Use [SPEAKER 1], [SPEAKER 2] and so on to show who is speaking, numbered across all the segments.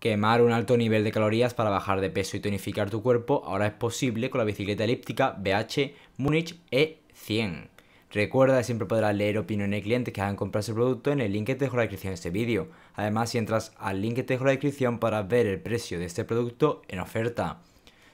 [SPEAKER 1] Quemar un alto nivel de calorías para bajar de peso y tonificar tu cuerpo ahora es posible con la bicicleta elíptica BH Munich E100. Recuerda que siempre podrás leer opiniones de clientes que hagan comprar ese producto en el link que te dejo en la descripción de este vídeo. Además, si entras al link que te dejo en la descripción para ver el precio de este producto en oferta.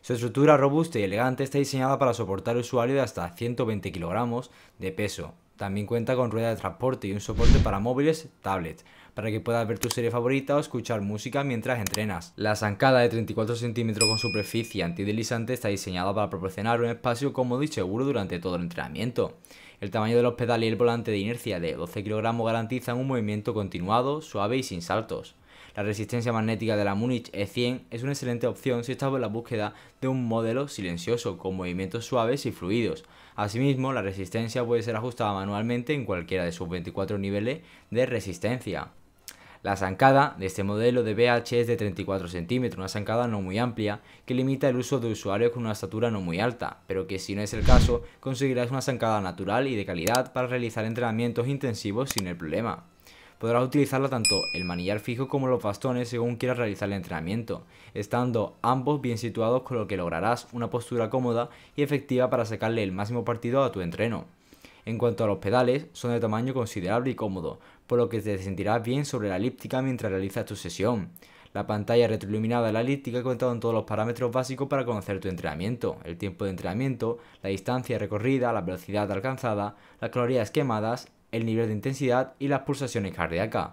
[SPEAKER 1] Su estructura robusta y elegante está diseñada para soportar usuarios de hasta 120 kg de peso, también cuenta con rueda de transporte y un soporte para móviles, tablets, para que puedas ver tu serie favorita o escuchar música mientras entrenas. La zancada de 34 centímetros con superficie antideslizante está diseñada para proporcionar un espacio cómodo y seguro durante todo el entrenamiento. El tamaño de los pedales y el volante de inercia de 12 kg garantizan un movimiento continuado, suave y sin saltos. La resistencia magnética de la Munich E100 es una excelente opción si estás en la búsqueda de un modelo silencioso con movimientos suaves y fluidos. Asimismo, la resistencia puede ser ajustada manualmente en cualquiera de sus 24 niveles de resistencia. La zancada de este modelo de BH es de 34 centímetros, una zancada no muy amplia que limita el uso de usuarios con una estatura no muy alta, pero que si no es el caso conseguirás una zancada natural y de calidad para realizar entrenamientos intensivos sin el problema podrás utilizarla tanto el manillar fijo como los bastones según quieras realizar el entrenamiento, estando ambos bien situados con lo que lograrás una postura cómoda y efectiva para sacarle el máximo partido a tu entreno. En cuanto a los pedales, son de tamaño considerable y cómodo, por lo que te sentirás bien sobre la elíptica mientras realizas tu sesión. La pantalla retroiluminada de la elíptica cuenta con todos los parámetros básicos para conocer tu entrenamiento, el tiempo de entrenamiento, la distancia recorrida, la velocidad alcanzada, las calorías quemadas, el nivel de intensidad y las pulsaciones cardíacas.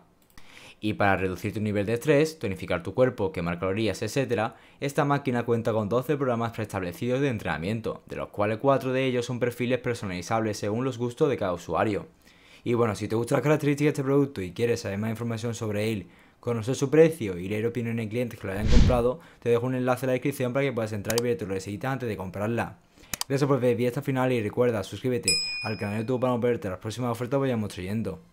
[SPEAKER 1] Y para reducir tu nivel de estrés, tonificar tu cuerpo, quemar calorías, etc., esta máquina cuenta con 12 programas preestablecidos de entrenamiento, de los cuales 4 de ellos son perfiles personalizables según los gustos de cada usuario. Y bueno, si te gustan las características de este producto y quieres saber más información sobre él, conocer su precio y leer opiniones de clientes que lo hayan comprado, te dejo un enlace en la descripción para que puedas entrar y ver tu receta antes de comprarla. Gracias por ver esta final y recuerda, suscríbete al canal de YouTube para no perderte las próximas ofertas que vayamos trayendo.